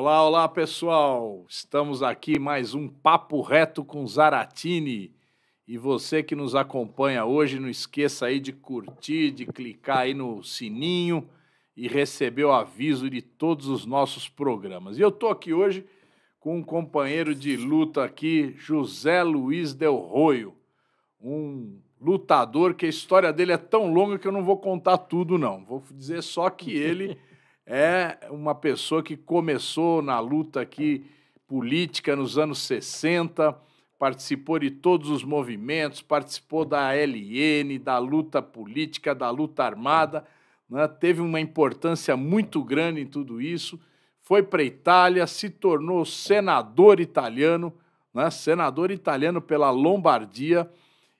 Olá, olá pessoal! Estamos aqui mais um Papo Reto com Zaratini. E você que nos acompanha hoje, não esqueça aí de curtir, de clicar aí no sininho e receber o aviso de todos os nossos programas. E eu estou aqui hoje com um companheiro de luta aqui, José Luiz Del Roio, um lutador que a história dele é tão longa que eu não vou contar tudo, não. Vou dizer só que ele. é uma pessoa que começou na luta aqui política nos anos 60, participou de todos os movimentos, participou da LN, da luta política, da luta armada, né? teve uma importância muito grande em tudo isso, foi para a Itália, se tornou senador italiano, né? senador italiano pela Lombardia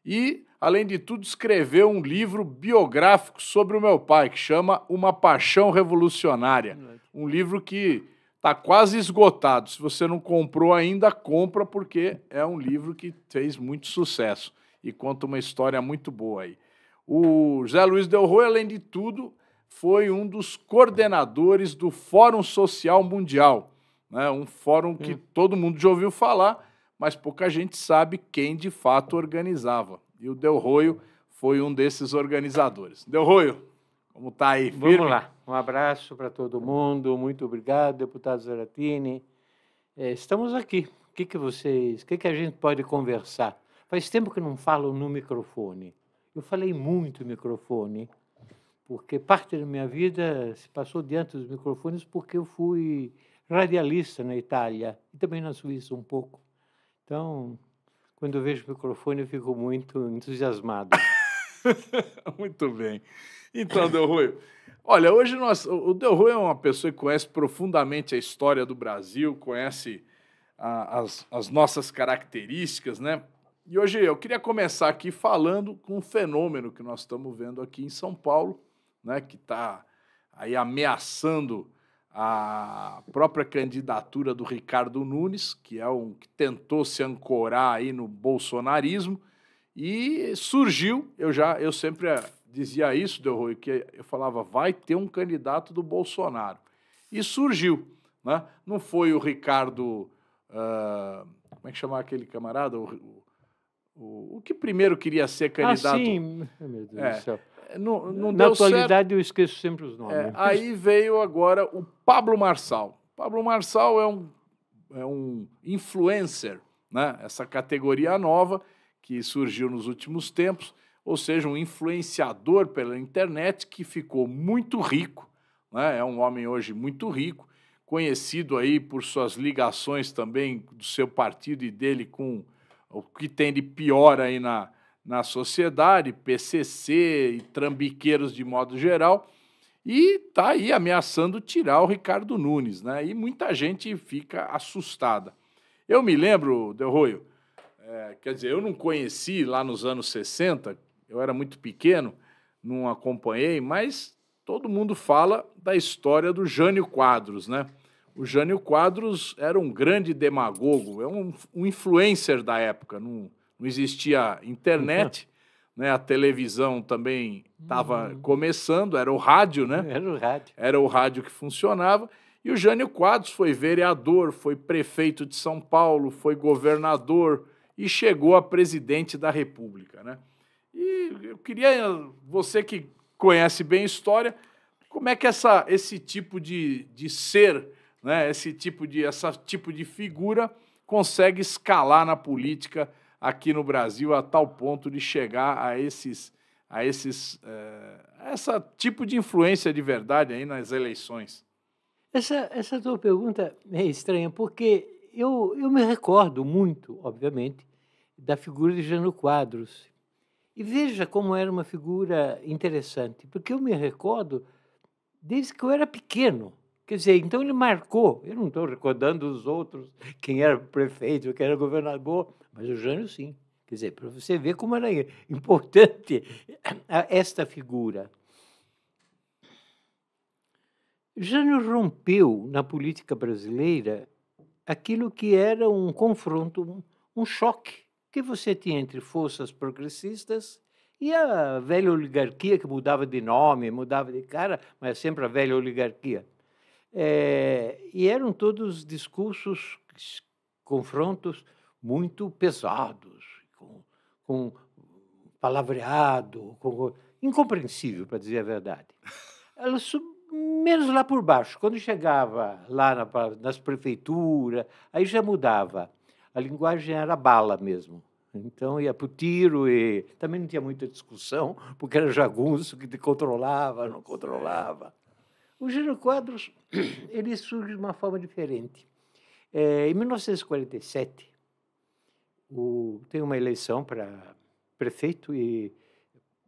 e Além de tudo, escreveu um livro biográfico sobre o meu pai, que chama Uma Paixão Revolucionária. Um livro que está quase esgotado. Se você não comprou ainda, compra, porque é um livro que fez muito sucesso e conta uma história muito boa aí. O José Luiz Del Rui, além de tudo, foi um dos coordenadores do Fórum Social Mundial, né? um fórum que hum. todo mundo já ouviu falar, mas pouca gente sabe quem de fato organizava. E o Del foi um desses organizadores. Del como está aí? Firme? Vamos lá. Um abraço para todo mundo. Muito obrigado, deputado Zaratini. É, estamos aqui. O que, que vocês. O que, que a gente pode conversar? Faz tempo que não falo no microfone. Eu falei muito microfone, porque parte da minha vida se passou diante dos microfones porque eu fui radialista na Itália e também na Suíça um pouco. Então, quando eu vejo o microfone, eu fico muito entusiasmado. muito bem. Então, Del Rui, olha, hoje nós, o Del Rui é uma pessoa que conhece profundamente a história do Brasil, conhece a, as, as nossas características, né? E hoje eu queria começar aqui falando com um fenômeno que nós estamos vendo aqui em São Paulo, né, que está aí ameaçando a própria candidatura do Ricardo Nunes, que é um que tentou se ancorar aí no bolsonarismo e surgiu, eu já eu sempre eh, dizia isso, Del Rui, que eu falava vai ter um candidato do Bolsonaro. E surgiu, né? Não foi o Ricardo uh, como é que chamava aquele camarada? O, o, o, que primeiro queria ser ah, candidato. Ah, sim. Meu Deus é, do céu não, não Na atualidade certo. eu esqueço sempre os nomes. É, né? aí veio agora o Pablo Marçal. Pablo Marçal é um, é um influencer, né? essa categoria nova que surgiu nos últimos tempos, ou seja, um influenciador pela internet que ficou muito rico, né? é um homem hoje muito rico, conhecido aí por suas ligações também do seu partido e dele com o que tem de pior aí na, na sociedade, PCC e trambiqueiros de modo geral, e está aí ameaçando tirar o Ricardo Nunes, né? E muita gente fica assustada. Eu me lembro, Del Roio, é, quer dizer, eu não conheci lá nos anos 60, eu era muito pequeno, não acompanhei, mas todo mundo fala da história do Jânio Quadros, né? O Jânio Quadros era um grande demagogo, é um, um influencer da época, não não existia internet, então. né? A televisão também estava uhum. começando, era o rádio, né? Era o rádio. Era o rádio que funcionava. E o Jânio Quadros foi vereador, foi prefeito de São Paulo, foi governador e chegou a presidente da República, né? E eu queria você que conhece bem a história, como é que essa, esse tipo de, de ser, né, esse tipo de essa tipo de figura consegue escalar na política aqui no Brasil a tal ponto de chegar a esses a esses uh, essa tipo de influência de verdade aí nas eleições? Essa essa tua pergunta é estranha porque eu eu me recordo muito, obviamente, da figura de Jânio Quadros. E veja como era uma figura interessante, porque eu me recordo desde que eu era pequeno. Quer dizer, então ele marcou. Eu não estou recordando os outros, quem era prefeito, quem era governador, mas o Jânio sim. Quer dizer, para você ver como era é importante esta figura. Jânio rompeu na política brasileira aquilo que era um confronto, um choque que você tinha entre forças progressistas e a velha oligarquia que mudava de nome, mudava de cara, mas sempre a velha oligarquia. É, e eram todos discursos, confrontos muito pesados, com, com palavreado, com, incompreensível, para dizer a verdade. Ela menos lá por baixo, quando chegava lá na, nas prefeituras, aí já mudava. A linguagem era bala mesmo. Então ia para o tiro e também não tinha muita discussão, porque era jagunço que te controlava, não controlava. O Giro Quadros ele surge de uma forma diferente. É, em 1947, o, tem uma eleição para prefeito e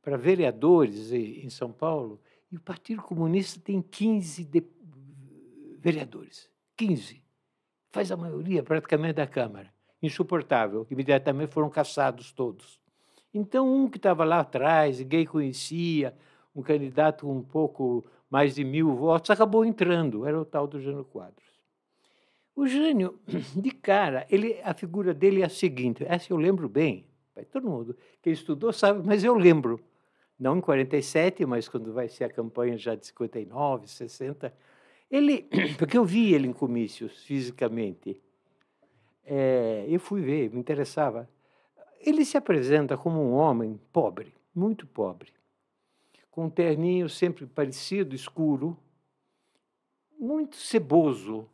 para vereadores em São Paulo, e o Partido Comunista tem 15 de, vereadores. 15. Faz a maioria praticamente da Câmara. Insuportável. Imediatamente foram caçados todos. Então, um que estava lá atrás, ninguém conhecia, um candidato com um pouco mais de mil votos, acabou entrando. Era o tal do Jânio Quadro. O Jânio, de cara, ele, a figura dele é a seguinte, essa eu lembro bem, todo mundo que estudou sabe, mas eu lembro. Não em 47, mas quando vai ser a campanha já de 59, 60. Ele, porque eu vi ele em comícios fisicamente. É, eu fui ver, me interessava. Ele se apresenta como um homem pobre, muito pobre, com um terninho sempre parecido, escuro, muito ceboso,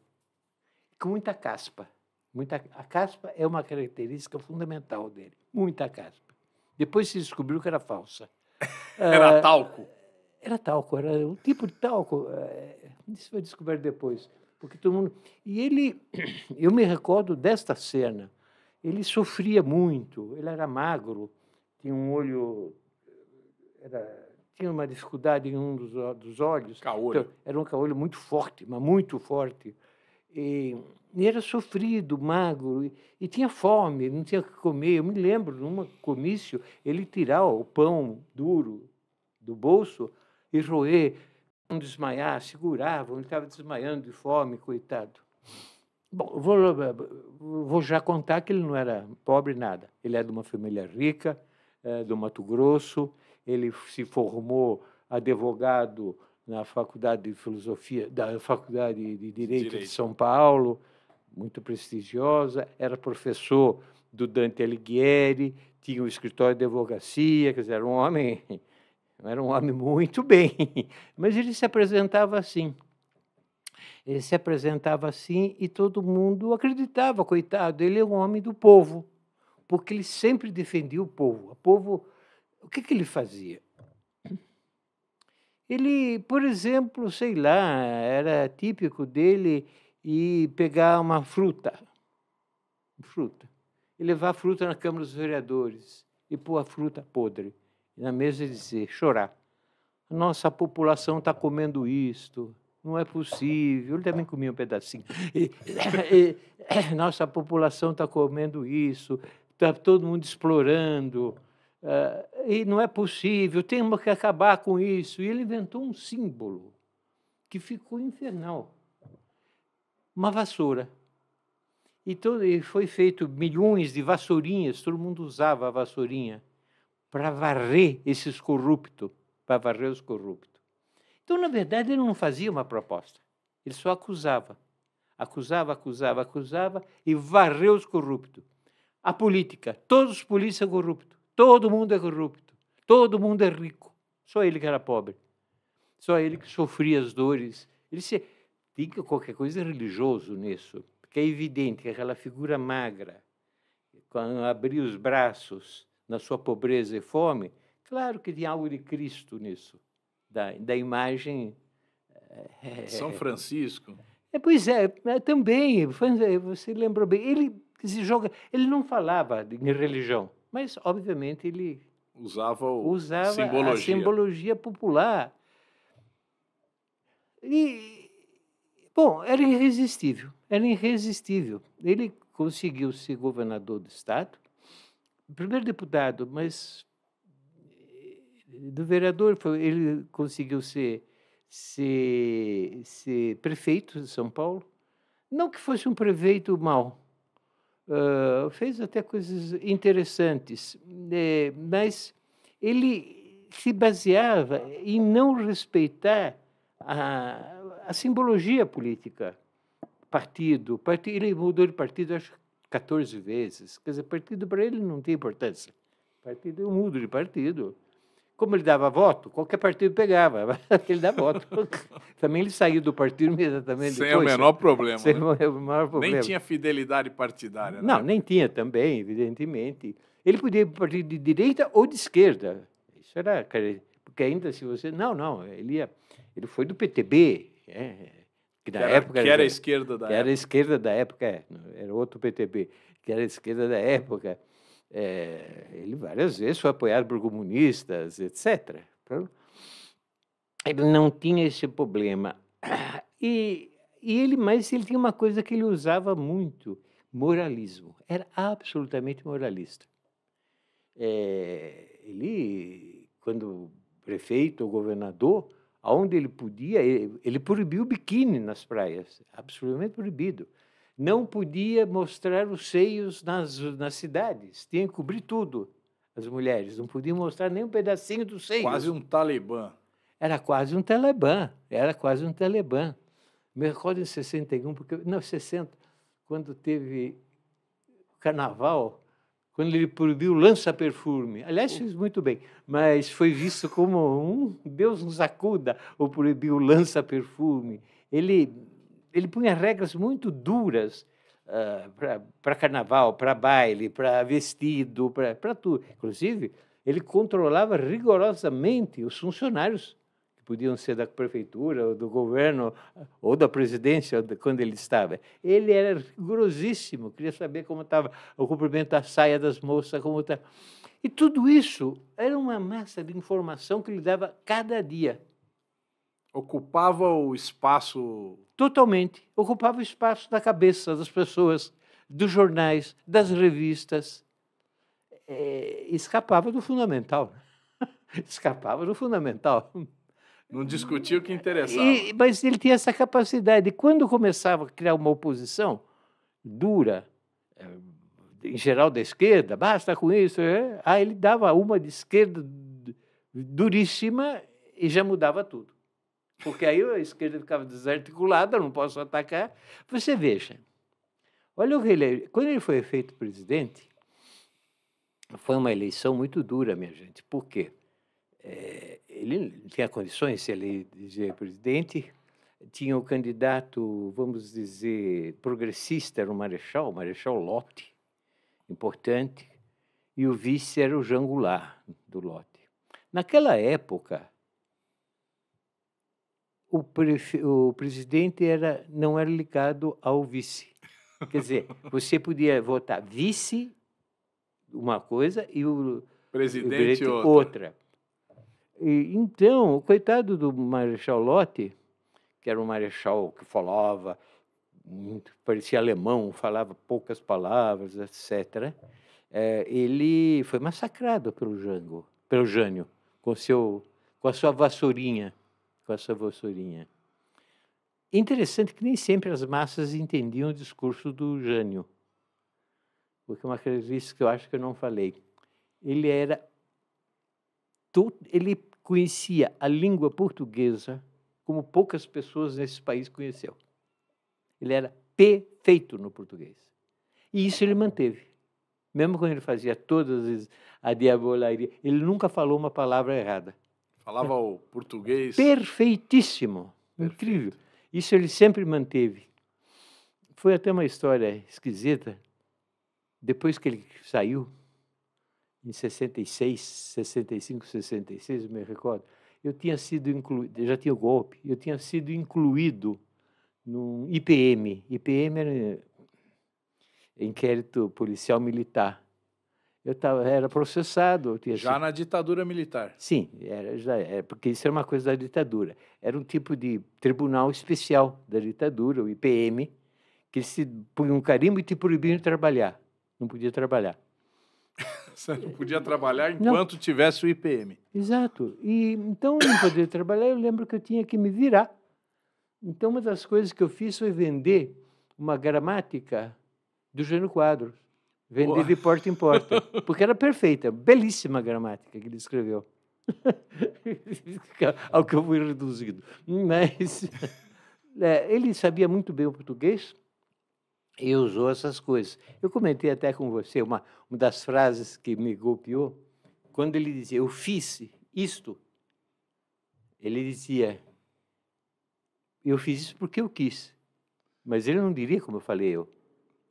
com muita caspa. Muita, a caspa é uma característica fundamental dele, muita caspa. Depois se descobriu que era falsa. era ah, talco? Era talco, era um tipo de talco. Eh, isso foi descoberto depois. Porque todo mundo... E ele, eu me recordo desta cena. Ele sofria muito, ele era magro, tinha um olho. Era, tinha uma dificuldade em um dos, dos olhos. Caolho. Então, era um caolho muito forte, mas muito forte. E, e era sofrido, magro, e, e tinha fome, não tinha o que comer. Eu me lembro, num comício, ele tirar o pão duro do bolso e roer, não desmaiar, segurava, ele estava desmaiando de fome, coitado. Bom, vou, vou já contar que ele não era pobre nada. Ele é de uma família rica, é, do Mato Grosso, ele se formou advogado na Faculdade de Filosofia, da Faculdade de Direito, Direito. de São Paulo, muito prestigiosa, era professor do Dante Alighieri, tinha um escritório de advocacia, quer dizer, era um homem, era um homem muito bem, mas ele se apresentava assim. Ele se apresentava assim e todo mundo acreditava, coitado, ele é um homem do povo, porque ele sempre defendia o povo. O povo, o que, que ele fazia? Ele, por exemplo, sei lá, era típico dele ir pegar uma fruta, fruta, e levar a fruta na Câmara dos Vereadores e pôr a fruta podre na mesa e dizer, chorar. Nossa população está comendo isto, não é possível. Ele também comia um pedacinho. nossa população está comendo isso, está todo mundo explorando Uh, e não é possível, temos que acabar com isso. E ele inventou um símbolo que ficou infernal uma vassoura. E, todo, e foi feito milhões de vassourinhas, todo mundo usava a vassourinha para varrer esses corruptos, para varrer os corruptos. Então, na verdade, ele não fazia uma proposta, ele só acusava. Acusava, acusava, acusava e varreu os corruptos. A política, todos os polícias corruptos. Todo mundo é corrupto, todo mundo é rico. Só ele que era pobre. Só ele que sofria as dores. Ele se tem qualquer coisa religioso nisso, porque é evidente que aquela figura magra, quando abria os braços na sua pobreza e fome, claro que tinha algo de Cristo nisso, da, da imagem. Eh, São Francisco. É, pois é, é também, você lembrou bem. Ele se joga, ele não falava em religião, mas, obviamente, ele usava, o usava simbologia. a simbologia popular. E, bom, era irresistível, era irresistível. Ele conseguiu ser governador do Estado, primeiro deputado, mas eh, do vereador, ele conseguiu ser, ser, ser prefeito de São Paulo. Não que fosse um prefeito mau, Uh, fez até coisas interessantes, né? mas ele se baseava em não respeitar a, a simbologia política. Partido, partido, ele mudou de partido acho 14 vezes. Quer dizer, partido para ele não tem importância. Partido, eu mudo de partido. Como ele dava voto, qualquer partido pegava, ele dá voto. Também ele saiu do partido imediatamente Sem depois, o menor problema. Sem né? o maior problema. Nem tinha fidelidade partidária. Não, época. Né? nem tinha também, evidentemente. Ele podia ir para o partido de direita ou de esquerda. Isso era... Porque ainda se você... Não, não, ele, ia, ele foi do PTB, é, que na que era, época... Que era a esquerda da que época. era a esquerda da época, é, era outro PTB, que era a esquerda da época. É, ele várias vezes foi apoiado por comunistas, etc. Ele não tinha esse problema. E, e ele, mas ele tinha uma coisa que ele usava muito, moralismo. Era absolutamente moralista. É, ele, quando prefeito ou governador, aonde ele podia, ele, ele proibiu o biquíni nas praias, absolutamente proibido não podia mostrar os seios nas, nas cidades, tinha que cobrir tudo. As mulheres não podiam mostrar nem um pedacinho dos seios. Quase um talibã. Era quase um talibã, era quase um talibã. Me recordo em 61, porque, não, 60, quando teve o carnaval, quando ele proibiu lança-perfume. Aliás, fez muito bem, mas foi visto como um Deus nos acuda o proibiu lança-perfume. Ele ele punha regras muito duras uh, ah, para carnaval, para baile, para vestido, para tudo. Inclusive, ele controlava rigorosamente os funcionários, que podiam ser da prefeitura, ou do governo, ou da presidência, quando ele estava. Ele era rigorosíssimo, queria saber como estava o cumprimento da saia das moças, como estava. Tá. E tudo isso era uma massa de informação que lhe dava cada dia. Ocupava o espaço. Totalmente. Ocupava o espaço da cabeça das pessoas, dos jornais, das revistas. É, escapava do fundamental. escapava do fundamental. Não discutia o que interessava. E, mas ele tinha essa capacidade. quando começava a criar uma oposição dura, eh, em geral da esquerda, basta com isso, é? aí ele dava uma de esquerda duríssima e já mudava tudo porque aí a esquerda ficava desarticulada, não posso atacar. Você veja, olha o que ele... Quando ele foi eleito presidente, foi uma eleição muito dura, minha gente. Por quê? É, ele tinha condições, se ele dizer presidente, tinha o candidato, vamos dizer, progressista, era o Marechal, o Marechal Lotte, importante, e o vice era o Jangular, do Lotte. Naquela época, o, prefe, o presidente era, não era ligado ao vice. Quer dizer, você podia votar vice uma coisa e o presidente, o presidente outra. outra. E, então, o coitado do Marechal Lotte, que era um marechal que falava muito, parecia alemão, falava poucas palavras, etc. É, ele foi massacrado pelo Jango, pelo Jânio, com seu com a sua vassourinha com essa vossourinha. vassourinha. Interessante que nem sempre as massas entendiam o discurso do Jânio, porque é uma característica que eu acho que eu não falei. Ele era ele conhecia a língua portuguesa como poucas pessoas nesse país conheceu. Ele era perfeito no português. E isso ele manteve. Mesmo quando ele fazia todas as, a diabolaria, ele nunca falou uma palavra errada. Falava o português. Perfeitíssimo. Perfeito. Incrível. Isso ele sempre manteve. Foi até uma história esquisita. Depois que ele saiu, em 66, 65, 66, eu me recordo, eu tinha sido incluído, já tinha o golpe, eu tinha sido incluído num IPM. IPM era eh, inquérito policial militar eu tava, era processado. já sido... na ditadura militar. Sim, era, já era, é, porque isso era uma coisa da ditadura. Era um tipo de tribunal especial da ditadura, o IPM, que se punha um carimbo e te proibia de trabalhar. Não podia trabalhar. Você não podia trabalhar enquanto não. tivesse o IPM. Exato. E então não podia trabalhar. Eu lembro que eu tinha que me virar. Então uma das coisas que eu fiz foi vender uma gramática do Jânio Quadros Vender de porta em porta. Porque era perfeita, belíssima gramática que ele escreveu. Ao que eu fui reduzido. Mas é, ele sabia muito bem o português e usou essas coisas. Eu comentei até com você uma, uma das frases que me golpeou, quando ele dizia: Eu fiz isto. Ele dizia: Eu fiz isso porque eu quis. Mas ele não diria como eu falei eu.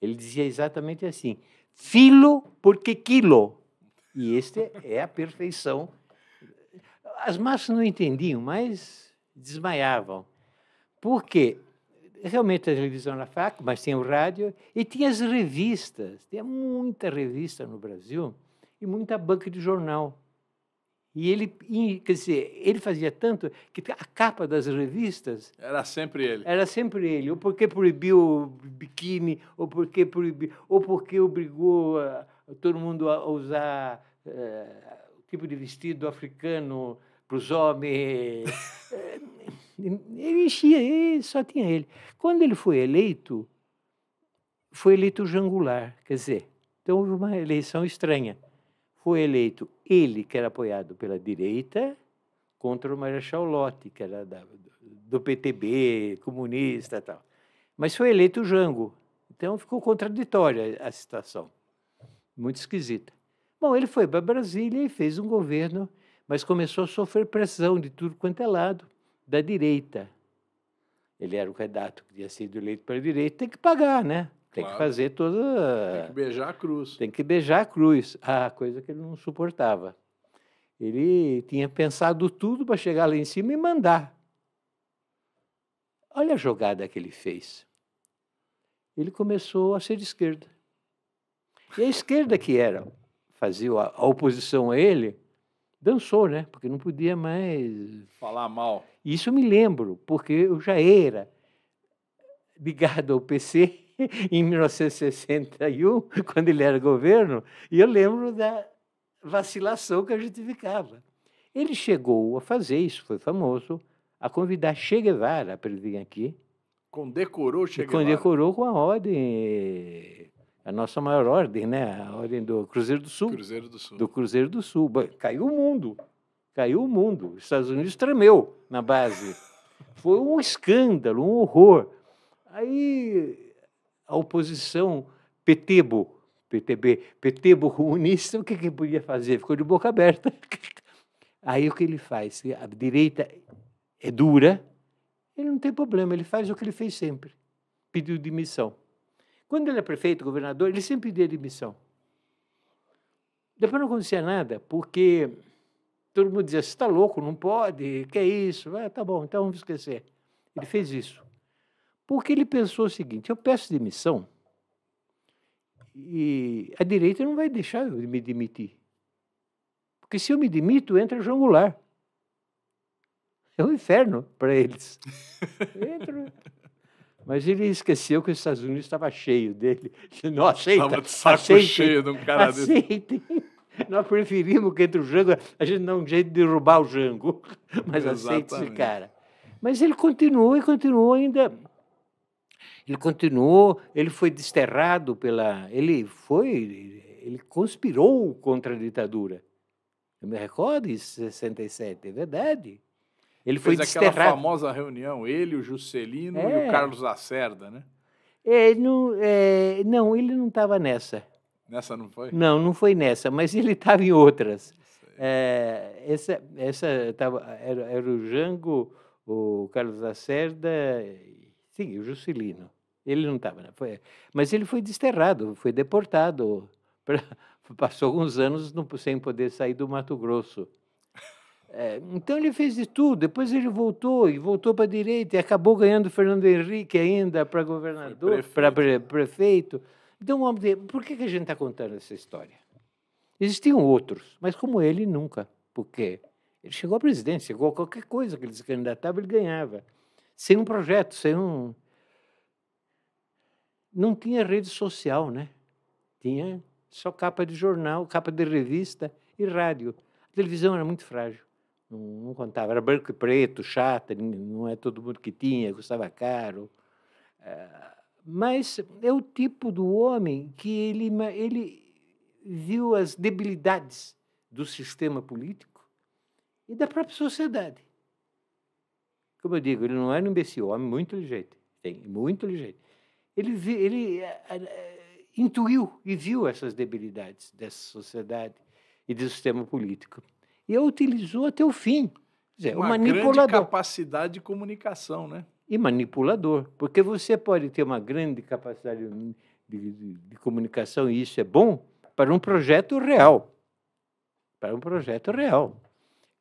Ele dizia exatamente assim: filo porque quilo. E este é a perfeição. As massas não entendiam, mas desmaiavam. Porque realmente a televisão na faca, mas tinha o rádio e tinha as revistas. Tinha muita revista no Brasil e muita banca de jornal. E ele, quer dizer, ele fazia tanto que a capa das revistas... Era sempre ele. Era sempre ele. Ou porque proibiu o biquíni, ou porque, proibiu, ou porque obrigou a, a todo mundo a usar eh, o tipo de vestido africano para os homens. Eh, ele enchia, só tinha ele. Quando ele foi eleito, foi eleito jangular, quer dizer, então houve uma eleição estranha foi eleito ele, que era apoiado pela direita, contra o Marechal Lotti, que era da, do PTB, comunista e tal. Mas foi eleito o Jango. Então ficou contraditória a situação. Muito esquisita. Bom, ele foi para Brasília e fez um governo, mas começou a sofrer pressão de tudo quanto é lado, da direita. Ele era o candidato que tinha sido eleito pela direita, tem que pagar, né? Tem claro. que fazer toda. Tem que beijar a cruz. Tem que beijar a cruz, a coisa que ele não suportava. Ele tinha pensado tudo para chegar lá em cima e mandar. Olha a jogada que ele fez. Ele começou a ser de esquerda. E a esquerda que era, fazia a oposição a ele, dançou, né? Porque não podia mais falar mal. Isso eu me lembro, porque eu já era ligado ao PC em 1961, quando ele era governo, e eu lembro da vacilação que a gente ficava. Ele chegou a fazer isso, foi famoso, a convidar Che Guevara para ele vir aqui. Condecorou Che Guevara? Condecorou com a ordem, a nossa maior ordem, né? A ordem do Cruzeiro do Sul. Cruzeiro do Sul. Do Cruzeiro do Sul. Caiu o mundo, caiu o mundo. Os Estados Unidos tremeu na base. Foi um escândalo, um horror. Aí a oposição PTB PTB, petebo comunista, o que, que podia fazer? Ficou de boca aberta. Aí o que ele faz? A direita é dura, ele não tem problema, ele faz o que ele fez sempre: pediu demissão. Quando ele é prefeito, governador, ele sempre pedia demissão. Depois não acontecia nada, porque todo mundo dizia: você está louco, não pode, que é isso? Ah, tá bom, então vamos esquecer. Ele fez isso. Porque ele pensou o seguinte: eu peço demissão e a direita não vai deixar eu me demitir. Porque se eu me demito, entra João Goulart. É um inferno para eles. Entra. Mas ele esqueceu que os Estados Unidos estava cheio dele. Não aceita. Estava de saco cheio de um cara aceitem. desse. Nós preferimos que entre o Jango, a gente não um jeito de derrubar o Jango, mas aceita esse cara. Mas ele continuou e continuou ainda ele continuou, ele foi desterrado pela, ele foi, ele conspirou contra a ditadura. Eu me recordo de 67, é verdade. Ele foi Fez desterrado. aquela famosa reunião, ele, o Juscelino é. e o é. Carlos Lacerda, né? É, não, é, não, ele não estava nessa. Nessa não foi? Não, não foi nessa, mas ele estava em outras. É, essa essa tava, era, era o Jango, o Carlos Lacerda Sim, o Juscelino. Ele não estava, né? mas ele foi desterrado, foi deportado. Pra, passou alguns anos sem poder sair do Mato Grosso. É, então ele fez de tudo. Depois ele voltou e voltou para a direita e acabou ganhando Fernando Henrique ainda para governador, para prefeito. Então, por que, que a gente está contando essa história? Existiam outros, mas como ele, nunca. Por quê? Ele chegou à presidência, chegou a qualquer coisa que ele se candidatava, ele ganhava sem um projeto, sem um. Não tinha rede social, né? Tinha só capa de jornal, capa de revista e rádio. A televisão era muito frágil, não, não contava. Era branco e preto, chata, não é todo mundo que tinha, custava caro. Ah, mas é o tipo do homem que ele, ele viu as debilidades do sistema político e da própria sociedade como eu digo, ele não era é um imbecil, é homem muito inteligente, tem, muito inteligente. Ele, vi, ele eh, eh, intuiu e viu essas debilidades dessa sociedade e do sistema político. E a utilizou até o fim. Quer dizer, é uma manipulador. grande capacidade de comunicação, né? E manipulador, porque você pode ter uma grande capacidade de, de, de comunicação, e isso é bom, para um projeto real. Para um projeto real.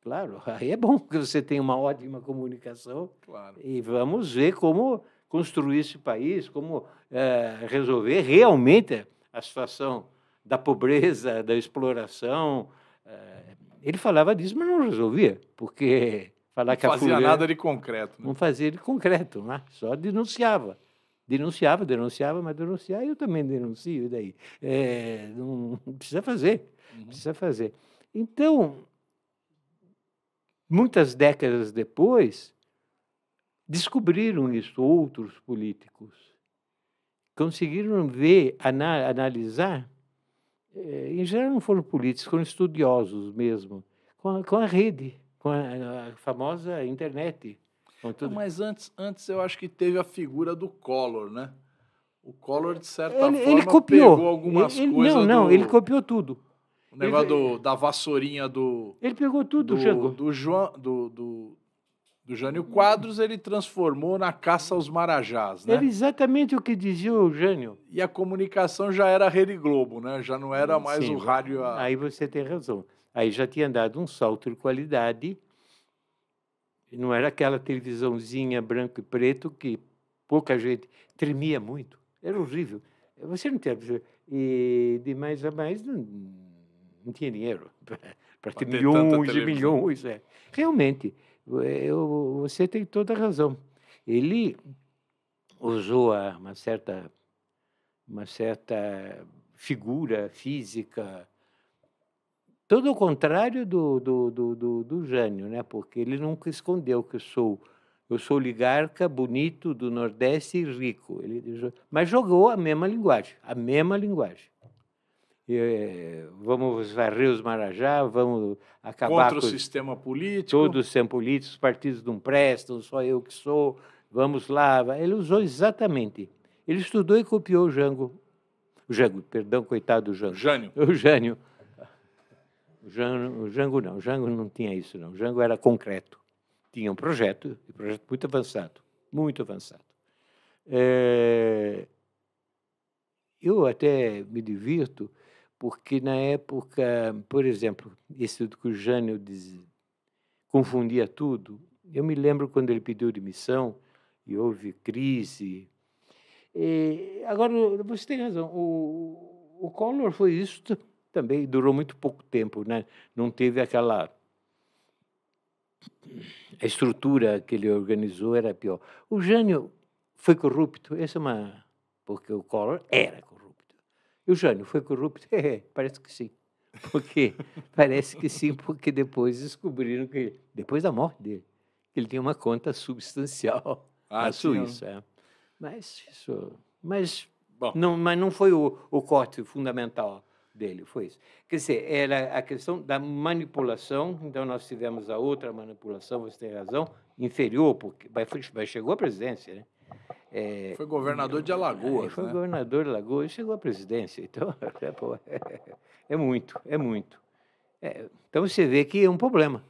Claro, aí é bom que você tem uma ótima comunicação. Claro. E vamos ver como construir esse país, como é, resolver realmente a situação da pobreza, da exploração. É, ele falava disso, mas não resolvia, porque falar não que a fazia nada de concreto. Né? Não fazia de concreto, né? só denunciava. Denunciava, denunciava, mas denunciar eu também denuncio, e daí? É, não, não, precisa fazer, uhum. precisa fazer. Então, muitas décadas depois, descobriram isso outros políticos. Conseguiram ver, analisar, eh, em geral não foram políticos, foram estudiosos mesmo, com a, com a rede, com a, a famosa internet. Tudo... Mas antes, antes eu acho que teve a figura do Collor, né? O Collor, de certa ele, forma, ele copiou. pegou algumas ele, coisas. Não, não, do... ele copiou tudo. O negócio ele, do, da vassourinha do. Ele pegou tudo, do, Jango. Do João. Do, do, do Jânio Quadros, ele transformou na caça aos marajás, né? Era exatamente o que dizia o Jânio. E a comunicação já era Rede Globo, né? Já não era mais Sim, o rádio. A... Aí você tem razão. Aí já tinha dado um salto de qualidade. Não era aquela televisãozinha branco e preto que pouca gente tremia muito. Era horrível. Você não tem. E de mais a mais. Não não tinha dinheiro para ter, milhões e milhões. É. Realmente, é, eu, você tem toda a razão. Ele usou uma certa, uma certa figura física, todo o contrário do, do, do, do, do Jânio, né? porque ele nunca escondeu que eu sou eu sou oligarca, bonito, do Nordeste e rico. Ele, mas jogou a mesma linguagem, a mesma linguagem. Eh, vamos varrer os Marajá, vamos acabar Contra com o sistema político. Todos são políticos, os partidos não prestam, só eu que sou, vamos lá. Ele usou exatamente. Ele estudou e copiou o Jango. O Jango, perdão, coitado do Jango. Jânio. O Jânio. O Jango, o Jango não, o Jango não tinha isso não. O Jango era concreto. Tinha um projeto, um projeto muito avançado, muito avançado. É... Eu até me divirto porque na época, por exemplo, esse do que o Jânio confundia tudo. Eu me lembro quando ele pediu demissão e houve crise. E, agora, você tem razão, o, o Collor foi isso também, durou muito pouco tempo, né? não teve aquela. A estrutura que ele organizou era pior. O Jânio foi corrupto, essa é uma. Porque o Collor era corrupto e o Jânio foi corrupto? É, parece que sim. Porque parece que sim, porque depois descobriram que, depois da morte dele, ele tinha uma conta substancial ah, na Suíça. É. Mas isso, mas Bom. não, mas não foi o, o corte fundamental dele, foi isso. Quer dizer, era a questão da manipulação. Então nós tivemos a outra manipulação, você tem razão, inferior, porque mas, mas chegou à presidência, né? É, foi governador de Alagoas. É, foi né? governador de Alagoas, chegou à presidência. Então, é, pô, é muito, é muito. É, então você vê que é um problema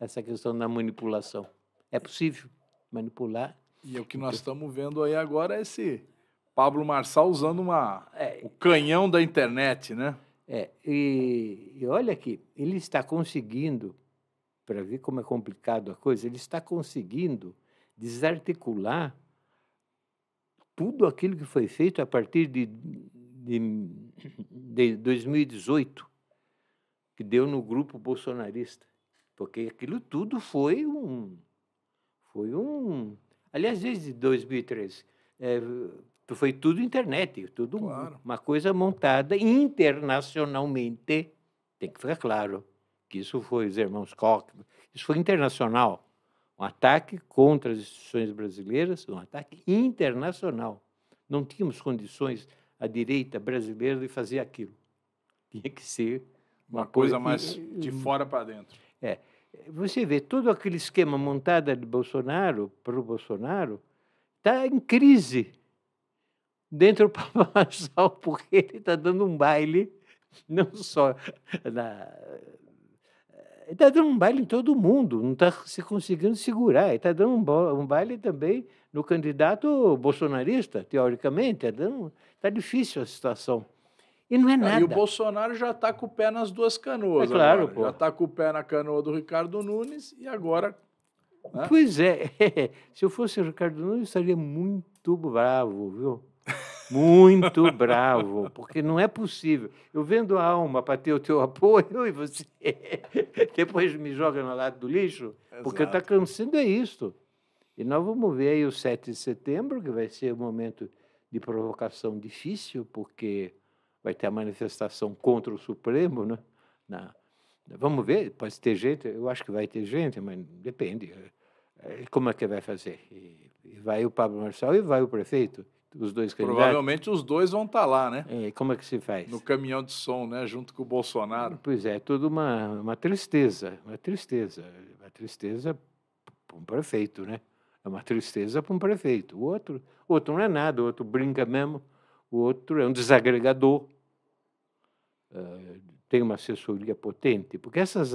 essa questão da manipulação. É possível manipular. E é o que nós estamos vendo aí agora é esse Pablo Marçal usando uma, o canhão da internet, né? É, e, e olha aqui, ele está conseguindo, para ver como é complicado a coisa, ele está conseguindo desarticular tudo aquilo que foi feito a partir de, de, de 2018, que deu no grupo bolsonarista. Porque aquilo tudo foi um. Foi um. Aliás, desde 2013. É, foi tudo internet, tudo claro. uma coisa montada internacionalmente. Tem que ficar claro que isso foi os irmãos Koch, isso foi internacional. Um ataque contra as instituições brasileiras, um ataque internacional. Não tínhamos condições, a direita brasileira, de fazer aquilo. Tinha que ser uma, uma coisa, coisa, mais que, de eh, fora para dentro. É. Você vê, todo aquele esquema montado de Bolsonaro, para o Bolsonaro, está em crise dentro do palácio porque ele está dando um baile, não só na, está dando um baile em todo mundo, não está se conseguindo segurar. Está dando um, baile também no candidato bolsonarista, teoricamente. Está tá difícil a situação. E não é nada. Ah, e o Bolsonaro já está com o pé nas duas canoas. É claro, pô. Já está com o pé na canoa do Ricardo Nunes e agora. Né? Pois é. Se eu fosse o Ricardo Nunes, eu estaria muito bravo, viu? muito bravo, porque não é possível. Eu vendo a alma para ter o teu apoio e você depois me joga no lado do lixo, porque está cansando é isso E nós vamos ver aí o 7 de setembro, que vai ser um momento de provocação difícil, porque vai ter a manifestação contra o Supremo, né? Na, vamos ver, pode ter gente, eu acho que vai ter gente, mas depende. É, como é que vai fazer? e vai o Pablo Marçal e vai o prefeito os dois candidatos. Provavelmente os dois vão estar tá lá, né? É, como é que se faz? No caminhão de som, né? Junto com o Bolsonaro. Pois é, é tudo uma, uma tristeza, uma tristeza, uma tristeza para um prefeito, né? É uma tristeza para um prefeito. O outro, o outro não é nada, o outro brinca mesmo, o outro é um desagregador. Uh, tem uma assessoria potente, porque essas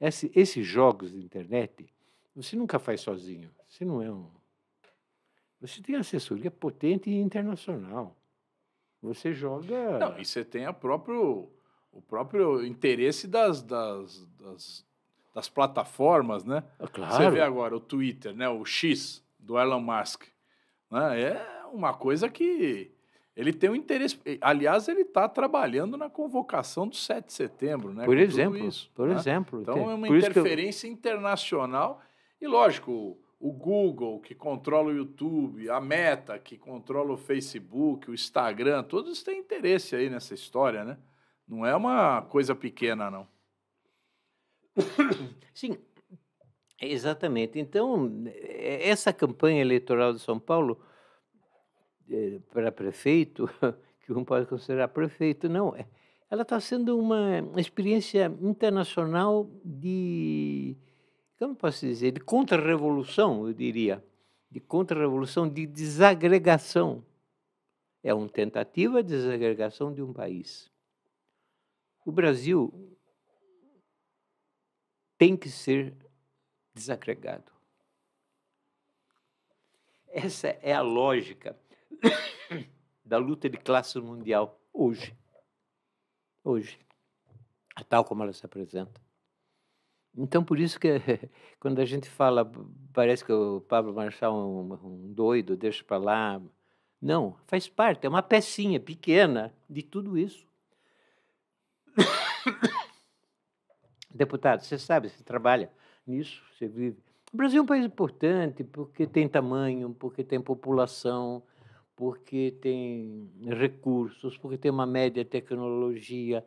Esse, esses jogos de internet você nunca faz sozinho. Você não é um você tem assessoria potente e internacional. Você joga. Não, e você tem a próprio, o próprio interesse das, das, das, das plataformas, né? Ah, claro. Você vê agora o Twitter, né? O X do Elon Musk. Né? É uma coisa que. Ele tem um interesse. Aliás, ele está trabalhando na convocação do 7 de setembro, né? Por exemplo. Isso, por né? exemplo. Então é uma interferência eu... internacional. E lógico, o Google, que controla o YouTube, a Meta, que controla o Facebook, o Instagram, todos têm interesse aí nessa história, né? Não é uma coisa pequena, não. Sim, exatamente. Então, é, essa campanha eleitoral de São Paulo é, para prefeito, que um pode considerar prefeito, não é. Ela está sendo uma experiência internacional de como posso dizer, de contra-revolução, eu diria, de contra-revolução, de desagregação. É uma tentativa de desagregação de um país. O Brasil tem que ser desagregado. Essa é a lógica da luta de classe mundial hoje. Hoje, tal como ela se apresenta. Então, por isso que quando a gente fala, parece que o Pablo Marchal é um, um doido, deixa para lá. Não, faz parte, é uma pecinha pequena de tudo isso. Deputado, você sabe, você trabalha nisso, você vive. O Brasil é um país importante porque tem tamanho, porque tem população, porque tem recursos, porque tem uma média tecnologia,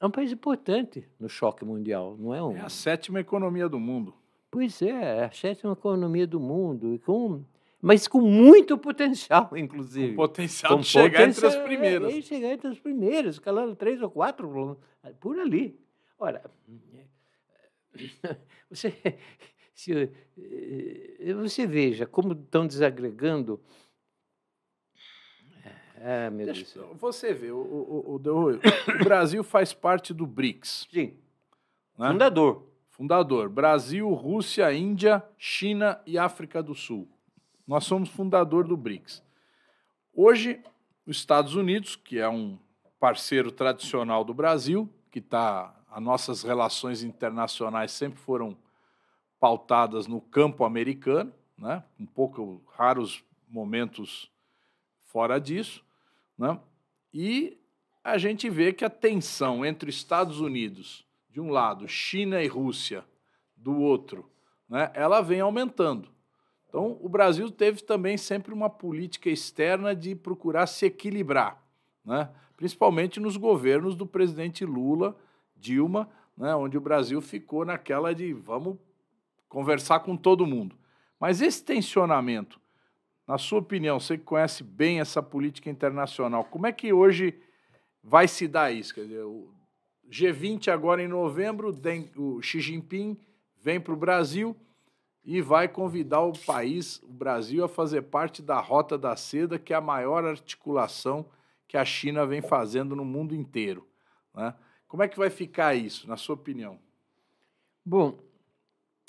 é um país importante no choque mundial, não é, é um? É, é a sétima economia do mundo. Pois é, a sétima economia do mundo, com, mas com muito potencial, inclusive. Com potencial com de potencial, é, chegar entre as primeiras. É, é, chegar entre as primeiras, calando três ou quatro por ali. Olha, você, se, eh, você veja como estão desagregando é, meu Deus. Deixa, você vê, o, o, o, o Brasil faz parte do BRICS. Sim. Né? Fundador. Fundador. Brasil, Rússia, Índia, China e África do Sul. Nós somos fundador do BRICS. Hoje, os Estados Unidos, que é um parceiro tradicional do Brasil, que está. As nossas relações internacionais sempre foram pautadas no campo americano, né? um pouco raros momentos fora disso. Né? E a gente vê que a tensão entre Estados Unidos, de um lado, China e Rússia, do outro, né, ela vem aumentando. Então, o Brasil teve também sempre uma política externa de procurar se equilibrar, né, principalmente nos governos do presidente Lula, Dilma, né, onde o Brasil ficou naquela de vamos conversar com todo mundo. Mas esse tensionamento na sua opinião, você que conhece bem essa política internacional, como é que hoje vai se dar isso? Quer dizer, o G20 agora em novembro, o Xi Jinping vem para o Brasil e vai convidar o país, o Brasil, a fazer parte da Rota da Seda, que é a maior articulação que a China vem fazendo no mundo inteiro. Né? Como é que vai ficar isso, na sua opinião? Bom,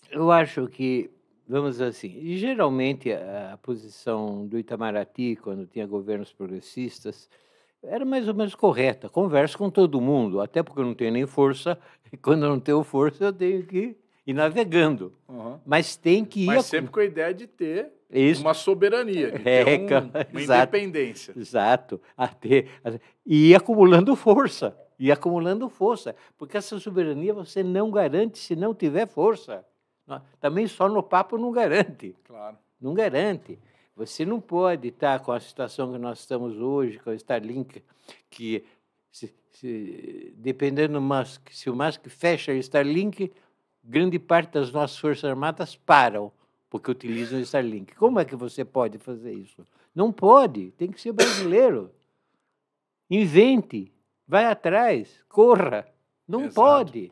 eu acho que vamos assim, e geralmente a, a posição do Itamaraty, quando tinha governos progressistas, era mais ou menos correta. Converso com todo mundo, até porque eu não tenho nem força, e quando eu não tenho força, eu tenho que ir navegando. Uhum. Mas tem que ir. Mas a... sempre com a ideia de ter Isso. uma soberania, de é, um, uma exato, independência. Exato. A ter, a, e ir acumulando força. E acumulando força. Porque essa soberania você não garante se não tiver força. Também só no papo não garante. Claro. Não garante. Você não pode estar com a situação que nós estamos hoje, com o Starlink, que se, se, dependendo do Musk, se o Musk fecha o Starlink, grande parte das nossas Forças Armadas param porque utilizam o Starlink. Como é que você pode fazer isso? Não pode, tem que ser brasileiro. Invente, vai atrás, corra. Não Exato. pode.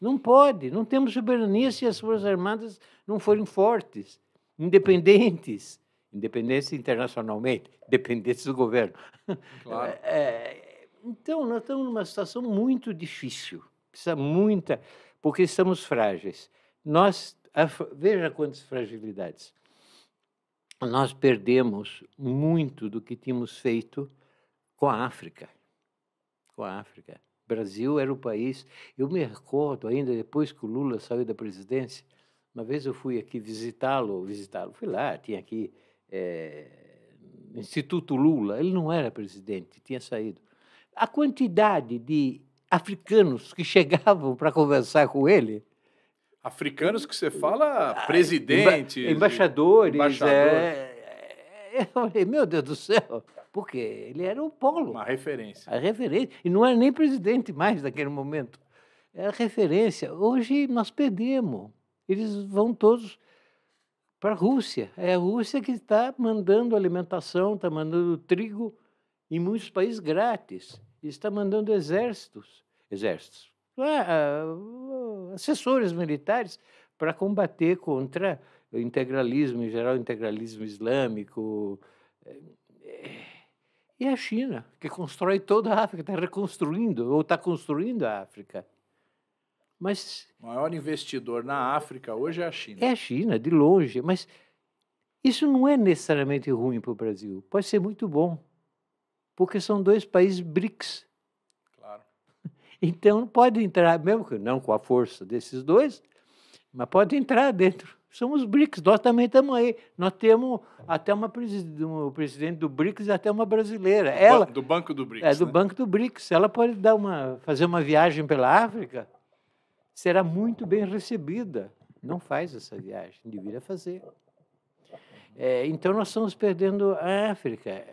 Não pode, não temos soberania se as Forças Armadas não forem fortes, independentes, independentes internacionalmente, independentes do governo. Claro. É, então, nós estamos numa situação muito difícil, precisa muita, porque estamos frágeis. Nós, a, veja quantas fragilidades. Nós perdemos muito do que tínhamos feito com a África. Com a África Brasil era o país. Eu me recordo ainda depois que o Lula saiu da presidência, uma vez eu fui aqui visitá-lo, visitá-lo. Fui lá, tinha aqui é, Instituto Lula. Ele não era presidente, tinha saído. A quantidade de africanos que chegavam para conversar com ele. Africanos que você fala ah, presidentes, emba embaixadores, embaixadores. É, Eu falei, meu Deus do céu, porque ele era o polo. Uma referência. A referência. E não era nem presidente mais naquele momento. Era referência. Hoje nós perdemos. Eles vão todos para a Rússia. É a Rússia que está mandando alimentação, está mandando trigo em muitos países grátis. Está mandando exércitos, exércitos, ah, ah, assessores militares para combater contra o integralismo em geral, o integralismo islâmico. Eh, eh, e a China, que constrói toda a África, está reconstruindo ou está construindo a África. Mas o maior investidor na África hoje é a China. É a China, de longe, mas isso não é necessariamente ruim para o Brasil. Pode ser muito bom, porque são dois países BRICS. Claro. Então pode entrar, mesmo que não com a força desses dois, mas pode entrar dentro somos os BRICS. Nós também estamos aí. Nós temos até uma o presidente do BRICS, até uma brasileira. Ela do Banco do BRICS. É do né? Banco do BRICS. Ela pode dar uma fazer uma viagem pela África, será muito bem recebida. Não faz essa viagem, deveria fazer. É, então nós estamos perdendo a África.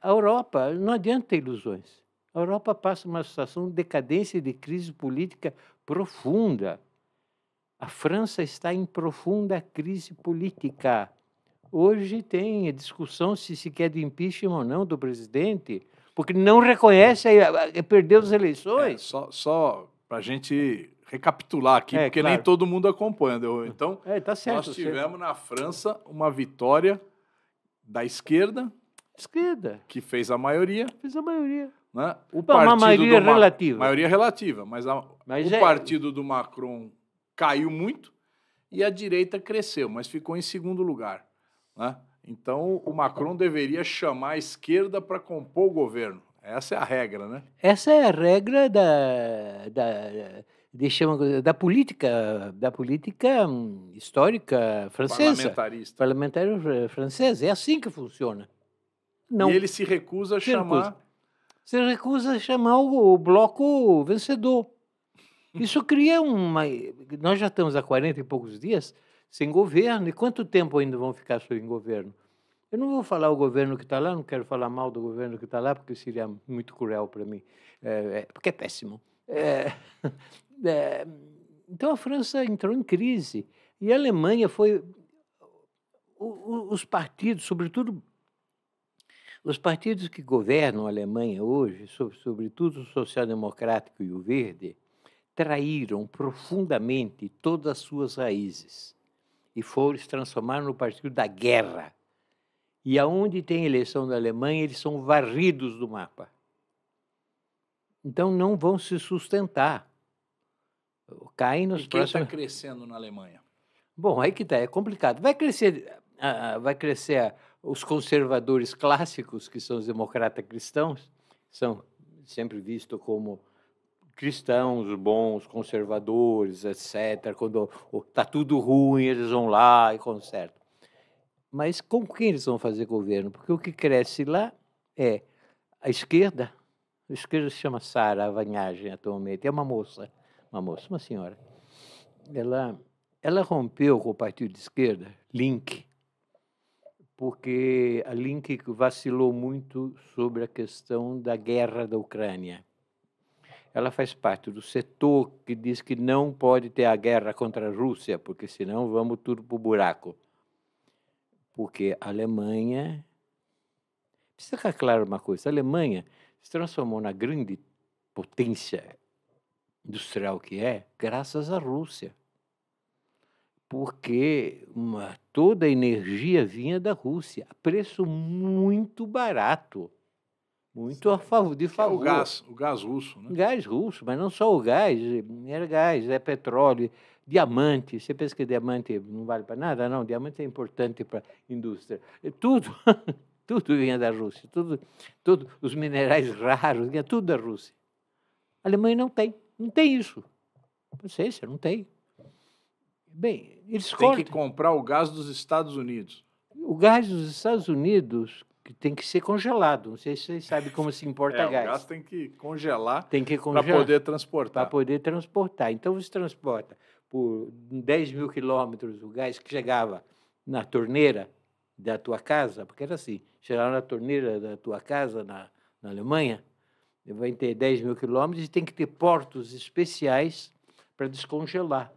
A Europa, não adianta ter ilusões. A Europa passa uma situação de decadência e de crise política profunda. A França está em profunda crise política. Hoje tem discussão se se quer do impeachment ou não do presidente, porque não reconhece, eh, eh, eh, perdeu as eleições. É, só, só para a gente recapitular aqui, é, porque claro. nem todo mundo acompanha. Uhum. Então, é, tá certo, nós tá tivemos certo. na França uma vitória da esquerda. Esquerda. Que fez a maioria. Fez a maioria. Né? O uma maioria é relativa. Maioria é relativa, mas, a, mas o é partido do Macron caiu muito e a direita cresceu, mas ficou em segundo lugar. Né? Então, o Macron deveria chamar a esquerda para compor o governo. Essa é a regra, né? Essa é a regra da, da, de chama, da política, da política hum, histórica francesa. Parlamentarista. parlamentarista francesa É assim que funciona. Não. E ele se recusa a se chamar... Recusa. Se recusa a chamar o, o bloco vencedor. Isso cria uma. Nós já estamos há 40 e poucos dias sem governo. E quanto tempo ainda vão ficar sem governo? Eu não vou falar o governo que está lá, não quero falar mal do governo que está lá, porque seria muito cruel para mim, é, é, porque é péssimo. É, é, então a França entrou em crise e a Alemanha foi. O, o, os partidos, sobretudo os partidos que governam a Alemanha hoje, sobretudo o social-democrático e o verde, traíram profundamente todas as suas raízes e foram se transformar no partido da guerra. E aonde tem eleição na Alemanha, eles são varridos do mapa. Então não vão se sustentar. Caem nos e quem está crescendo na Alemanha? Bom, aí que está, é complicado. Vai crescer, ah, vai crescer os conservadores clássicos, que são os democratas cristãos, são sempre vistos como cristãos bons, conservadores, etc. Quando está tudo ruim, eles vão lá e consertam. Mas com quem eles vão fazer governo? Porque o que cresce lá é a esquerda. A esquerda se chama Sara Avanhagem atualmente. É uma moça, uma moça, uma senhora. Ela, ela rompeu com o partido de esquerda, Link, porque a Link vacilou muito sobre a questão da guerra da Ucrânia ela faz parte do setor que diz que não pode ter a guerra contra a Rússia, porque senão vamos tudo para o buraco. Porque a Alemanha. Precisa ficar claro uma coisa: a Alemanha se transformou na grande potência industrial que é, graças à Rússia. Porque uma, toda a energia vinha da Rússia, a preço muito barato. Muito a favor, de é favor. o gás, o gás russo, né? Gás russo, mas não só o gás, é gás, é petróleo, diamante. Você pensa que diamante não vale para nada? Não, diamante é importante para a indústria. Tudo, tudo vinha da Rússia, tudo, tudo, os minerais raros, vinha tudo da Rússia. A Alemanha não tem, não tem isso. Paciência, não tem. Bem, eles tem cortam. Tem que comprar o gás dos Estados Unidos. O gás dos Estados Unidos, que tem que ser congelado. Não sei se vocês sabem como se importa é, gás. O gás tem que congelar, tem que congelar para poder transportar. Para poder transportar. Então você transporta por 10 mil quilômetros o gás que chegava na torneira da tua casa, porque era assim, chegava na torneira da tua casa na, na Alemanha, vai ter 10 mil quilômetros e tem que ter portos especiais para descongelar,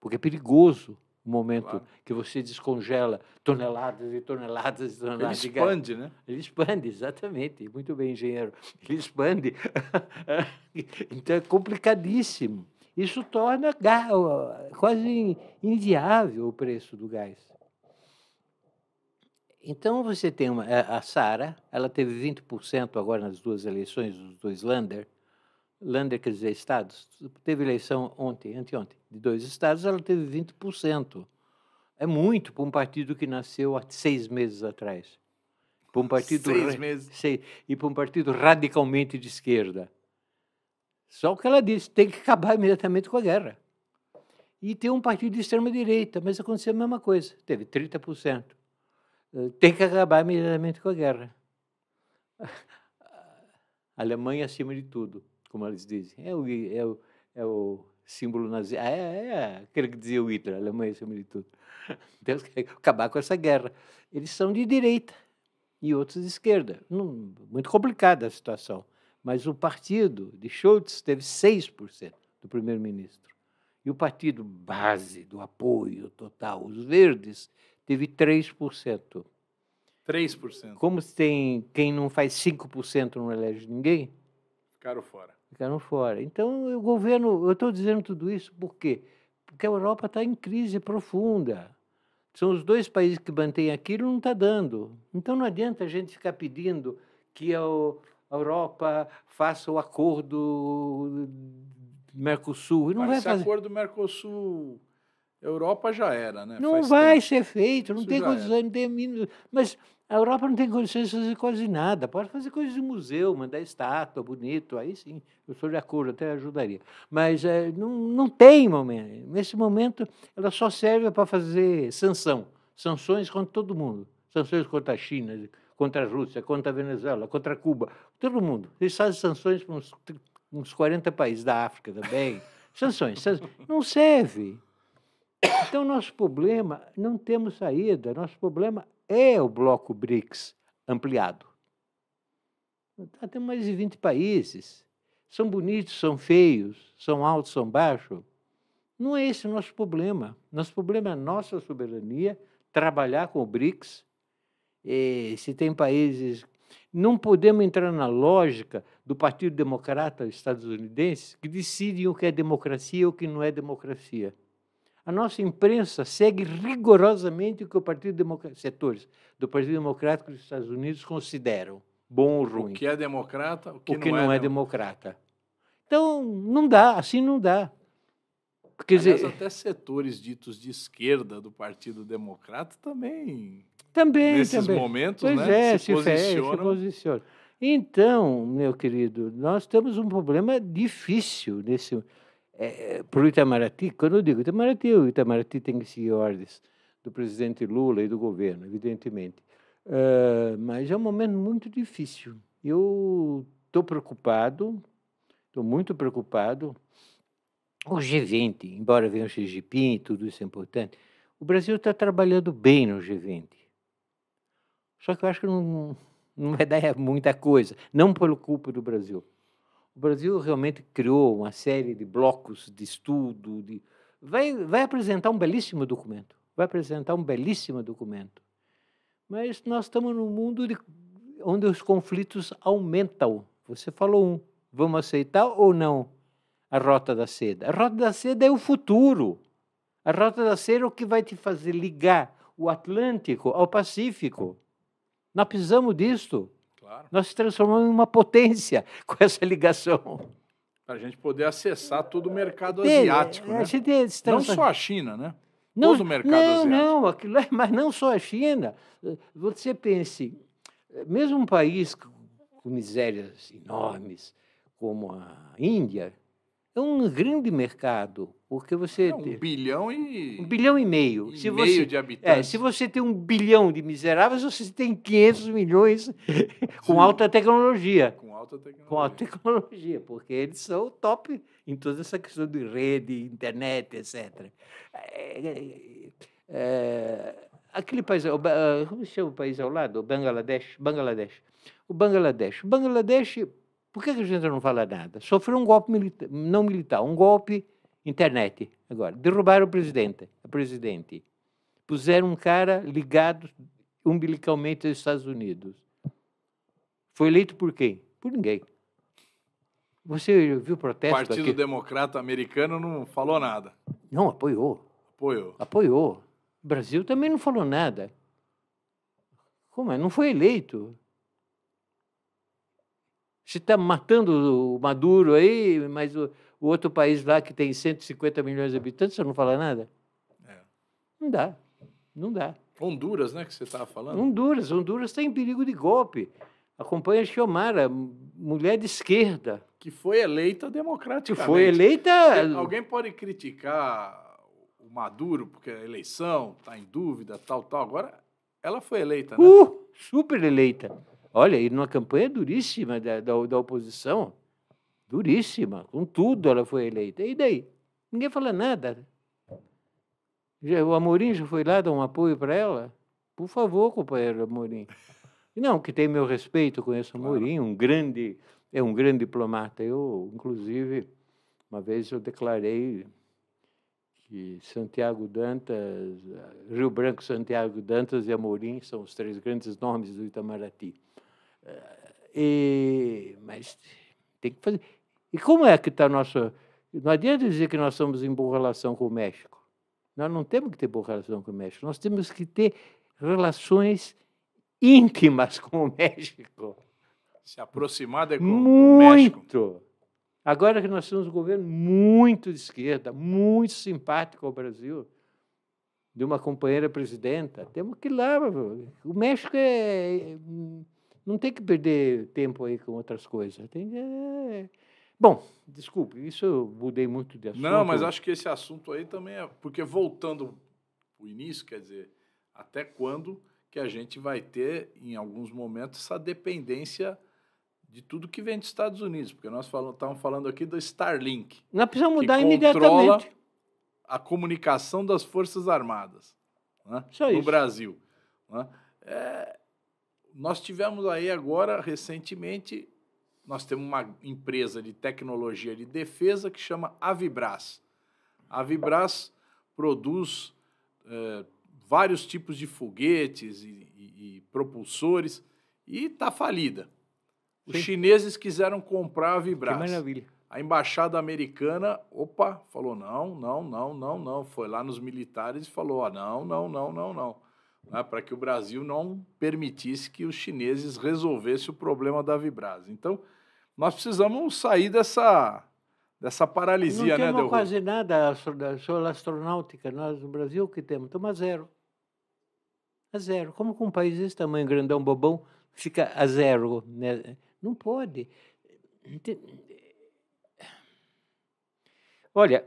porque é perigoso o momento claro. que você descongela toneladas e toneladas e toneladas Ele expande, né? Ele expande, exatamente. Muito bem, engenheiro. Ele expande. então é complicadíssimo. Isso torna quase inviável o preço do gás. Então você tem uma, a Sara, ela teve 20% agora nas duas eleições dos dois Lander, Lander, quer dizer, estados. Teve eleição ontem, anteontem, de dois estados, ela teve 20%. É muito para um partido que nasceu há seis meses atrás. Para um partido seis meses. Seis, e para um partido radicalmente de esquerda. Só o que ela disse, tem que acabar imediatamente com a guerra. E tem um partido de extrema-direita, mas aconteceu a mesma coisa, teve 30%. Eh, tem que acabar imediatamente com a guerra. A Alemanha acima de tudo como eles dizem. É o, é o, é o símbolo nazista. Ah, é, é aquele que dizia o Hitler, a Alemanha é acima de tudo. Deus então quer acabar com essa guerra. Eles são de direita e outros de esquerda. Não, muito complicada a situação. Mas o partido de Schultz teve 6% do primeiro-ministro. E o partido base do apoio total, os verdes, teve 3%. 3%. Como tem quem não faz 5% não elege ninguém? Ficaram fora ficaram fora. Então, o governo, eu estou dizendo tudo isso por quê? Porque a Europa está em crise profunda. São os dois países que mantêm aquilo, não está dando. Então, não adianta a gente ficar pedindo que a Europa faça o acordo Mercosul. Não Mas vai esse fazer... acordo Mercosul. Europa já era, né? Não Faz vai tempo. ser feito, não Isso tem condições, não tem mínimo. Mas a Europa não tem condições de fazer quase nada. Pode fazer coisas de museu, mandar estátua, bonito, aí sim, eu sou de acordo, até ajudaria. Mas é, não, não tem momento. Nesse momento, ela só serve para fazer sanção. Sanções contra todo mundo. Sanções contra a China, contra a Rússia, contra a Venezuela, contra Cuba. Todo mundo. Eles fazem sanções para uns, uns 40 países da África também. sanções, sanções. Não serve. Então, nosso problema, não temos saída. Nosso problema é o bloco BRICS ampliado. Até tá, mais de 20 países. São bonitos, são feios, são altos, são baixos. Não é esse o nosso problema. Nosso problema é a nossa soberania, trabalhar com o BRICS. E, é, se tem países. Não podemos entrar na lógica do Partido Democrata estadunidense que decide o que é democracia e o que não é democracia. A nossa imprensa segue rigorosamente o que o Partido Democrático, setores do Partido Democrático dos Estados Unidos consideram bom ou ruim. O que é democrata, o que, o que não, é, não é democrata. É democrata. Então, não dá, assim não dá. Quer Aliás, dizer, até setores ditos de esquerda do Partido Democrata também. Também, nesses também. momentos, pois né? É, se, se, posicionam. se posicionam. Então, meu querido, nós temos um problema difícil nesse é, é para o Itamaraty, quando eu digo Itamaraty, o Itamaraty tem que seguir ordens do presidente Lula e do governo, evidentemente. Uh, mas é um momento muito difícil. Eu estou preocupado, estou muito preocupado. O G20, embora venha o Xi Jinping e tudo isso é importante, o Brasil está trabalhando bem no G20. Só que eu acho que não, não vai dar muita coisa, não pelo culpa do Brasil. O Brasil realmente criou uma série de blocos de estudo, de... Vai, vai apresentar um belíssimo documento, vai apresentar um belíssimo documento. Mas nós estamos num mundo de... onde os conflitos aumentam. Você falou um, vamos aceitar ou não a Rota da Seda? A Rota da Seda é o futuro. A Rota da Seda é o que vai te fazer ligar o Atlântico ao Pacífico. Nós precisamos disto. Claro. Nós se transformamos em uma potência com essa ligação. Para a gente poder acessar todo o mercado asiático. É, né? Não só a China, né? Não, todo o mercado não, asiático. Não, aquilo é, mas não só a China. Você pense, mesmo um país com misérias enormes como a Índia, é um grande mercado porque você. É um bilhão e. Um bilhão e meio. E se meio você... de habitantes. É, se você tem um bilhão de miseráveis, você tem 500 milhões com alta tecnologia. Com alta tecnologia. Com alta tecnologia, porque eles são top em toda essa questão de rede, internet, etc. É, é, é, aquele país. Eh, como se chama o país ao lado? O Bangladesh. Bangladesh. O Bangladesh. O Bangladesh. Por que a gente não fala nada? Sofreu um golpe milita não militar, um golpe Internet agora. Derrubaram o presidente, a presidente. Puseram um cara ligado umbilicalmente aos Estados Unidos. Foi eleito por quem? Por ninguém. Você viu o protesto? O Partido aqui? Democrata Americano não falou nada. Não, apoiou. Apoiou. Apoiou. O Brasil também não falou nada. Como é? Não foi eleito. Você está matando o Maduro aí, mas o, o, outro país lá que tem 150 milhões de habitantes, você não fala nada? É. Não dá. Não dá. Honduras, né, que você estava falando? Honduras. Honduras tem tá perigo de golpe. Acompanha Xiomara, mulher de esquerda. Que foi eleita democraticamente. Que foi eleita... Alguém pode criticar o Maduro, porque a eleição está em dúvida, tal, tal. Agora, ela foi eleita, né? Uh, super eleita Olha, e numa campanha duríssima da, da, da oposição, duríssima, com tudo ela foi eleita. E daí? Ninguém fala nada. Já, o Amorim já foi lá dar um apoio para ela? Por favor, companheiro Amorim. Não, que tem meu respeito, conheço o Amorim, um grande, é um grande diplomata. Eu, inclusive, uma vez eu declarei que Santiago Dantas, Rio Branco, Santiago Dantas e Amorim são os três grandes nomes do Itamaraty. E, mas tem que fazer. E como é que está a nossa. Não adianta dizer que nós estamos em boa relação com o México. Nós não temos que ter boa relação com o México, nós temos que ter relações íntimas com o México. Se aproximar da com muito. México. Agora que nós temos um governo muito de esquerda, muito simpático ao Brasil, de uma companheira presidenta, temos que ir lá. O México é não tem que perder tempo aí com outras coisas. Tem, é... Bom, desculpe, isso eu mudei muito de assunto. Não, mas acho que esse assunto aí também é. Porque voltando o início, quer dizer, até quando que a gente vai ter, em alguns momentos, essa dependência de tudo que vem dos Estados Unidos? Porque nós falamos, estávamos falando aqui do Starlink. Nós precisamos mudar imediatamente. A comunicação das Forças Armadas né? no isso. Brasil. Né? É, nós tivemos aí agora, recentemente, nós temos uma empresa de tecnologia de defesa que chama Avibras. A Vibras produz é, vários tipos de foguetes e, e, e propulsores e está falida. Os Sim. chineses quiseram comprar a Vibras. Que maravilha. A embaixada americana, opa, falou não, não, não, não, não. Foi lá nos militares e falou, ó, não, não, não, não, não né, para que o Brasil não permitisse que os chineses resolvessem o problema da Vibras. Então, nós precisamos sair dessa, dessa paralisia, não né, Não temos quase nada sobre astronáutica. Nós, no Brasil, o que temos? Toma então, a é zero. A é zero. Como que um país desse tamanho, grandão, bobão, fica a zero? Né? Não pode. Olha,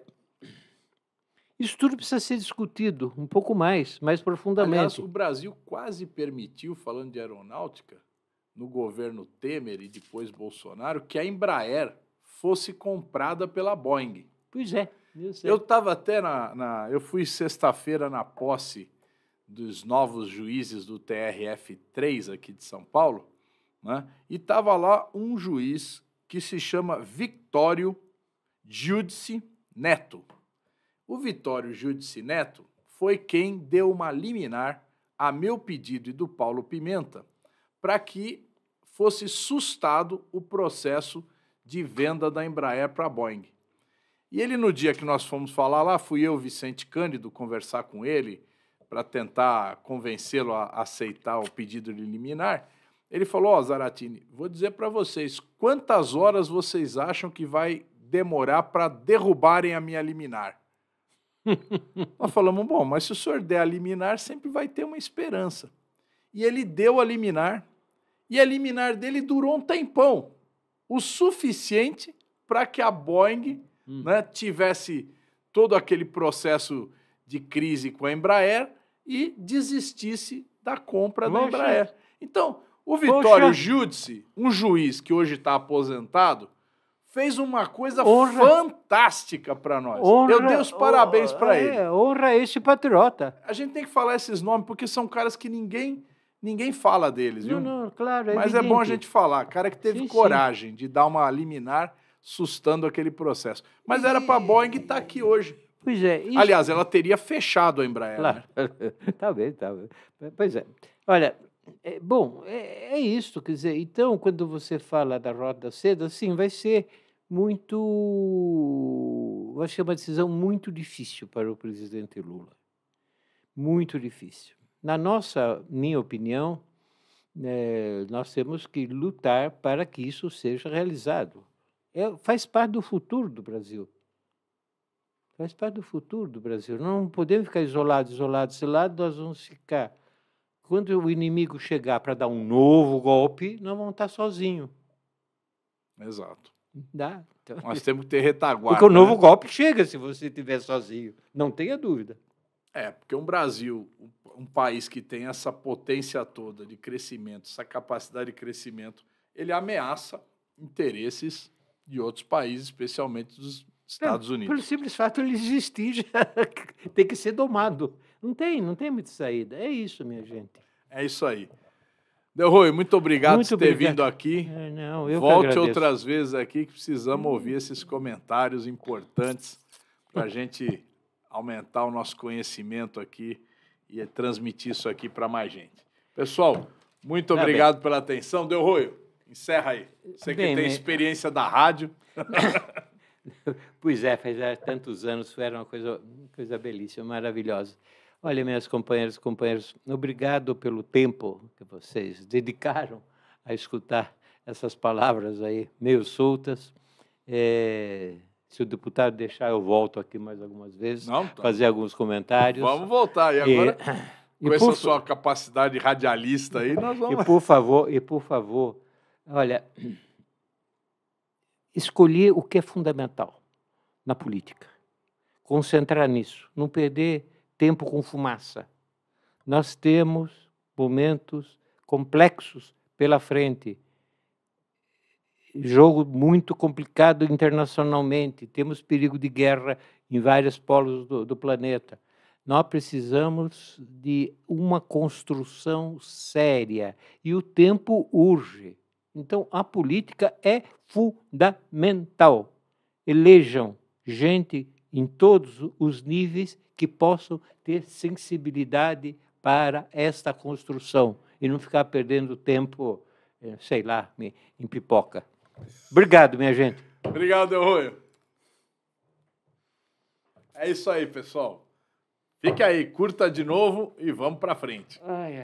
isso tudo precisa ser discutido um pouco mais, mais profundamente. Aliás, o Brasil quase permitiu, falando de aeronáutica, no governo Temer e depois Bolsonaro, que a Embraer fosse comprada pela Boeing. Pois é. Eu estava até na, na, Eu fui sexta-feira na posse dos novos juízes do TRF3 aqui de São Paulo, né? e estava lá um juiz que se chama Victório Giudice Neto. O Vitório Judici Neto foi quem deu uma liminar a meu pedido e do Paulo Pimenta para que fosse sustado o processo de venda da Embraer para a Boeing. E ele, no dia que nós fomos falar lá, fui eu, Vicente Cândido, conversar com ele para tentar convencê-lo a aceitar o pedido de liminar. Ele falou: Ó, oh, Zaratini, vou dizer para vocês quantas horas vocês acham que vai demorar para derrubarem a minha liminar. Nós falamos, bom, mas se o senhor der a liminar, sempre vai ter uma esperança. E ele deu a liminar, e a liminar dele durou um tempão, o suficiente para que a Boeing hum. né, tivesse todo aquele processo de crise com a Embraer e desistisse da compra Poxa. da Embraer. Então, o Vitório Judice um juiz que hoje está aposentado, fez uma coisa honra, fantástica para nós. Honra, Eu dei os parabéns para é, ele. Honra esse patriota. A gente tem que falar esses nomes porque são caras que ninguém ninguém fala deles, viu? Não, não, claro, é Mas é evidente. é bom a gente falar, cara que teve sim, coragem sim. de dar uma liminar sustando aquele processo. Mas e... era para a Boeing estar tá aqui hoje. Pois é. Isso... Aliás, ela teria fechado a Embraer. Né? Claro. Né? talvez, talvez. Pois é. Olha, é, bom, é, é isso, quer dizer, então, quando você fala da Roda da Seda, sim, vai ser muito. Vai ser é uma decisão muito difícil para o presidente Lula. Muito difícil. Na nossa, minha opinião, é, nós temos que lutar para que isso seja realizado. É, faz parte do futuro do Brasil. Faz parte do futuro do Brasil. Não podemos ficar isolados, isolados, isolados, nós vamos ficar. Quando o inimigo chegar para dar um novo golpe, nós vamos estar sozinhos. Exato. Dá. Então, Nós temos que ter retaguarda. Porque o novo né? golpe chega se você estiver sozinho, não tenha dúvida. É, porque um Brasil, um país que tem essa potência toda de crescimento, essa capacidade de crescimento, ele ameaça interesses de outros países, especialmente dos Estados é, Unidos. Pelo simples fato de ele existir, já tem que ser domado. Não tem, não tem muita saída. É isso, minha gente. É isso aí. Del Rui, muito obrigado muito por ter obrigado. vindo aqui. É, não, eu Volte outras vezes aqui que precisamos ouvir esses comentários importantes para a gente aumentar o nosso conhecimento aqui e transmitir isso aqui para mais gente. Pessoal, muito tá obrigado bem. pela atenção. Deu Rui, encerra aí. Você que bem, tem né? experiência bem. da rádio. pois é, faz tantos anos, era uma coisa, coisa belíssima, maravilhosa. Olha, minhas companheiras e companheiros, obrigado pelo tempo que vocês dedicaram a escutar essas palavras aí, meio soltas. É, se o deputado deixar, eu volto aqui mais algumas vezes, Não, tá. fazer alguns comentários. Vamos voltar. E agora, e, com e essa por... sua capacidade radialista aí, nós vamos... E por favor, e por favor, olha, escolher o que é fundamental na política. Concentrar nisso, não perder tempo com fumaça. Nós temos momentos complexos pela frente. Jogo muito complicado internacionalmente, temos perigo de guerra em vários polos do, do planeta. Nós precisamos de uma construção séria e o tempo urge. Então, a política é fundamental. Elejam gente em todos os níveis que possam ter sensibilidade para esta construção e não ficar perdendo tempo, eh, sei lá, em pipoca. Obrigado, minha gente. Obrigado, Rui. É isso aí, pessoal. Fica aí, curta de novo e vamos para frente. Ai,